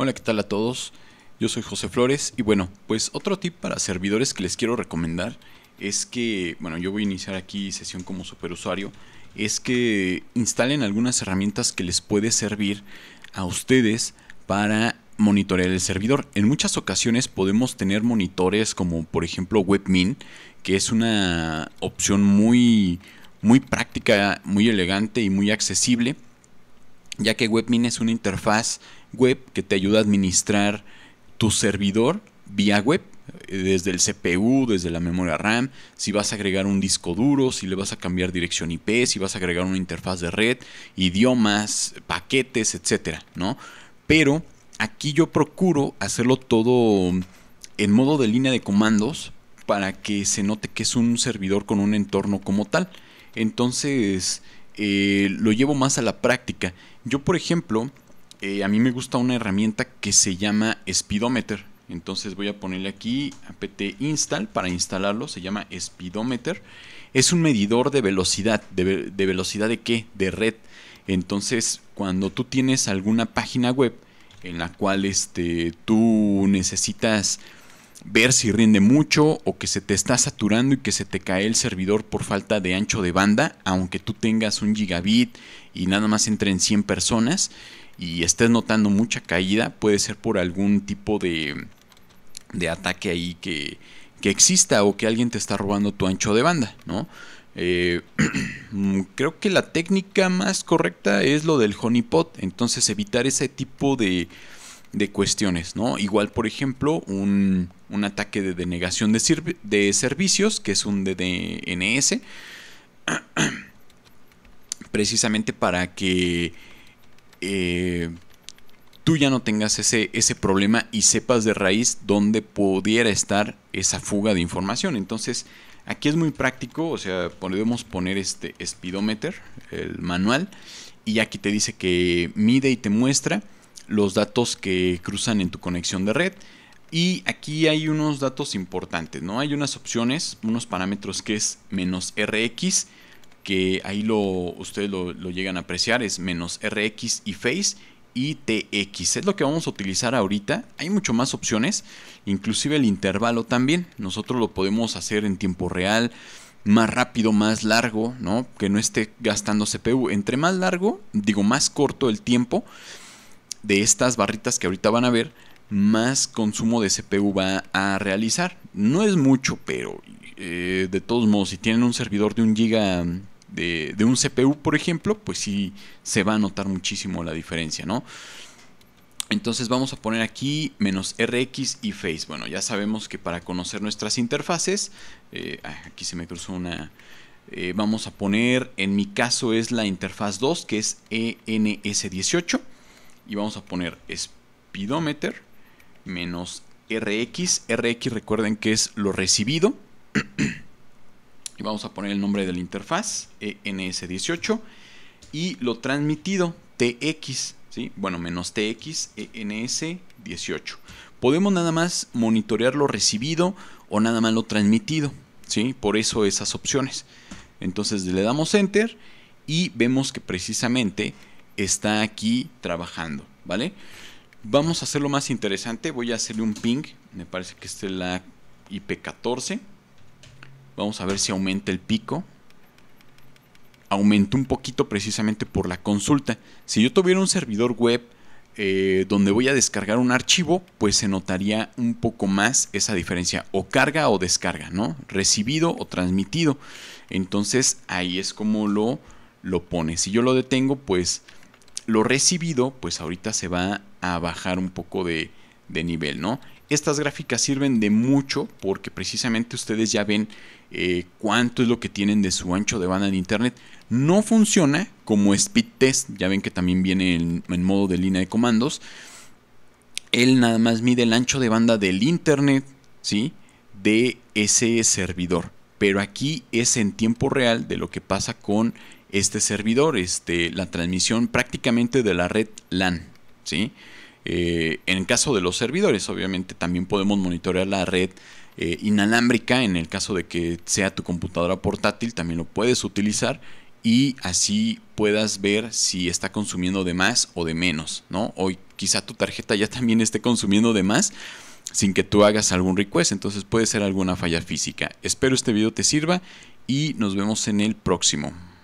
Hola, ¿qué tal a todos? Yo soy José Flores y bueno, pues otro tip para servidores que les quiero recomendar es que, bueno, yo voy a iniciar aquí sesión como superusuario, es que instalen algunas herramientas que les puede servir a ustedes para monitorear el servidor. En muchas ocasiones podemos tener monitores como por ejemplo WebMin, que es una opción muy muy práctica, muy elegante y muy accesible ya que WebMin es una interfaz web que te ayuda a administrar tu servidor vía web, eh, desde el CPU, desde la memoria RAM, si vas a agregar un disco duro, si le vas a cambiar dirección IP, si vas a agregar una interfaz de red, idiomas, paquetes, etcétera, ¿no? Pero aquí yo procuro hacerlo todo en modo de línea de comandos para que se note que es un servidor con un entorno como tal. Entonces, eh, lo llevo más a la práctica. Yo, por ejemplo, eh, a mí me gusta una herramienta que se llama Speedometer. Entonces voy a ponerle aquí apt install para instalarlo. Se llama Speedometer. Es un medidor de velocidad. ¿De, de velocidad de qué? De red. Entonces, cuando tú tienes alguna página web en la cual este, tú necesitas ver si rinde mucho o que se te está saturando y que se te cae el servidor por falta de ancho de banda, aunque tú tengas un gigabit y nada más entren 100 personas y estés notando mucha caída, puede ser por algún tipo de, ataque ahí que, que exista o que alguien te está robando tu ancho de banda, ¿no? Eh, creo que la técnica más correcta es lo del honeypot, entonces evitar ese tipo de de cuestiones, ¿no? Igual, por ejemplo, un, ataque de denegación de, de, servicios, que es un DDNS, precisamente para que eh, tú ya no tengas ese, ese problema y sepas de raíz dónde pudiera estar esa fuga de información. Entonces, aquí es muy práctico, o sea, podemos poner este speedometer, el manual, y aquí te dice que mide y te muestra los datos que cruzan en tu conexión de red. Y aquí hay unos datos importantes, ¿no? Hay unas opciones, unos parámetros que es menos RX, que ahí lo, ustedes lo, llegan a apreciar, es menos RX y Face y TX. Es lo que vamos a utilizar ahorita. Hay mucho más opciones, inclusive el intervalo también. Nosotros lo podemos hacer en tiempo real, más rápido, más largo, ¿no? Que no esté gastando CPU. Entre más largo, digo, más corto el tiempo, de estas barritas que ahorita van a ver, más consumo de CPU va a realizar. No es mucho, pero eh, de todos modos, si tienen un servidor de un giga de, un CPU, por ejemplo, pues sí se va a notar muchísimo la diferencia, ¿no? Entonces vamos a poner aquí menos RX y Face. Bueno, ya sabemos que para conocer nuestras interfaces, eh, ah, aquí se me cruzó una... Eh, vamos a poner, en mi caso es la interfaz 2, que es ENS18 y vamos a poner speedometer menos RX. RX recuerden que es lo recibido. y vamos a poner el nombre de la interfaz, ENS18. Y lo transmitido, TX. ¿sí? Bueno, menos TX, ENS18. Podemos nada más monitorear lo recibido o nada más lo transmitido. ¿sí? Por eso esas opciones. Entonces le damos enter y vemos que precisamente está aquí trabajando, ¿vale? Vamos a hacerlo más interesante. Voy a hacerle un ping. Me parece que este es la IP14. Vamos a ver si aumenta el pico. Aumentó un poquito precisamente por la consulta. Si yo tuviera un servidor web eh, donde voy a descargar un archivo, pues se notaría un poco más esa diferencia. O carga o descarga, ¿no? Recibido o transmitido. Entonces ahí es como lo, lo pone. Si yo lo detengo, pues lo recibido, pues ahorita se va a bajar un poco de, nivel, ¿no? Estas gráficas sirven de mucho porque precisamente ustedes ya ven eh, cuánto es lo que tienen de su ancho de banda de internet. No funciona como speed test, ya ven que también viene en, en modo de línea de comandos. Él nada más mide el ancho de banda del internet, ¿sí? De ese servidor. Pero aquí es en tiempo real de lo que pasa con este servidor, este, la transmisión prácticamente de la red LAN. ¿sí? Eh, en el caso de los servidores, obviamente también podemos monitorear la red eh, inalámbrica. En el caso de que sea tu computadora portátil, también lo puedes utilizar y así puedas ver si está consumiendo de más o de menos. ¿no? Hoy quizá tu tarjeta ya también esté consumiendo de más sin que tú hagas algún request. Entonces puede ser alguna falla física. Espero este video te sirva y nos vemos en el próximo.